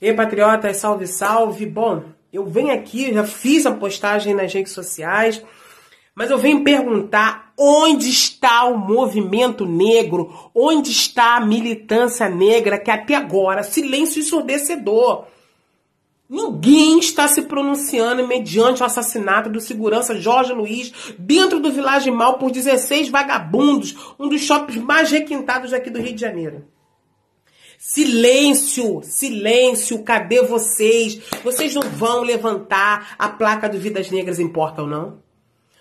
E patriotas, salve, salve. Bom, eu venho aqui, já fiz a postagem nas redes sociais, mas eu venho perguntar onde está o movimento negro? Onde está a militância negra que até agora, silêncio ensurdecedor. Ninguém está se pronunciando mediante o assassinato do segurança Jorge Luiz dentro do Vilagem Mal por 16 vagabundos, um dos shoppings mais requintados aqui do Rio de Janeiro. Silêncio, silêncio, cadê vocês? Vocês não vão levantar a placa do Vidas Negras importa ou não?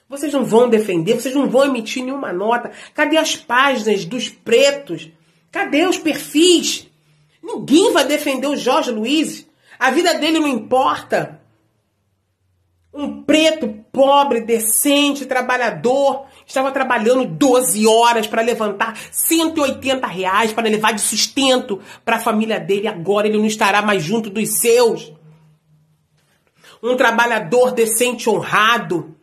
Vocês não vão defender, vocês não vão emitir nenhuma nota. Cadê as páginas dos pretos? Cadê os perfis? Ninguém vai defender o Jorge Luiz. A vida dele não importa. Um preto pobre, decente, trabalhador, estava trabalhando 12 horas para levantar 180 reais para levar de sustento para a família dele. Agora ele não estará mais junto dos seus. Um trabalhador decente, honrado,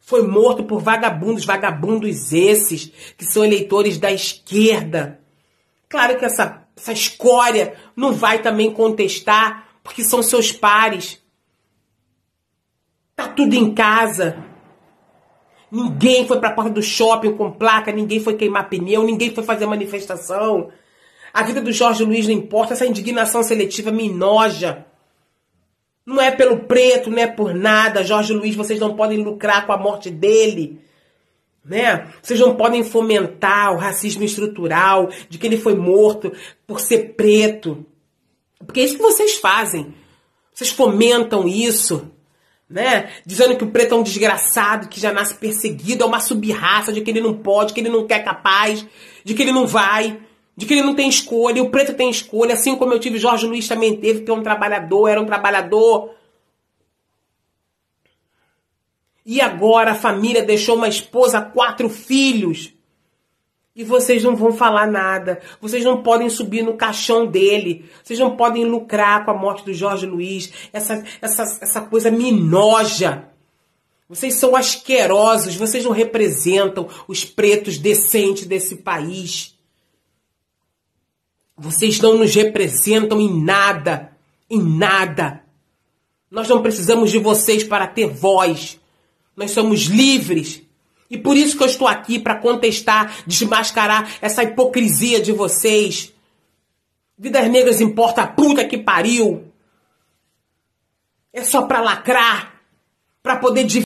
foi morto por vagabundos, vagabundos esses que são eleitores da esquerda. Claro que essa, essa escória não vai também contestar, porque são seus pares. Tá tudo em casa. Ninguém foi para a porta do shopping com placa, ninguém foi queimar pneu, ninguém foi fazer manifestação. A vida do Jorge Luiz não importa, essa indignação seletiva me enoja. Não é pelo preto, não é por nada. Jorge Luiz, vocês não podem lucrar com a morte dele. Né? Vocês não podem fomentar o racismo estrutural de que ele foi morto por ser preto. Porque é isso que vocês fazem. Vocês fomentam isso né? Dizendo que o preto é um desgraçado, que já nasce perseguido, é uma subraça, de que ele não pode, que ele não quer capaz, de que ele não vai, de que ele não tem escolha, e o preto tem escolha, assim como eu tive Jorge Luiz também teve, que é um trabalhador, era um trabalhador. E agora a família deixou uma esposa, quatro filhos. E vocês não vão falar nada. Vocês não podem subir no caixão dele. Vocês não podem lucrar com a morte do Jorge Luiz. Essa, essa, essa coisa minoja. Vocês são asquerosos. Vocês não representam os pretos decentes desse país. Vocês não nos representam em nada. Em nada. Nós não precisamos de vocês para ter voz. Nós somos livres. E por isso que eu estou aqui para contestar, desmascarar essa hipocrisia de vocês. Vidas negras importa a puta que pariu. É só para lacrar, para poder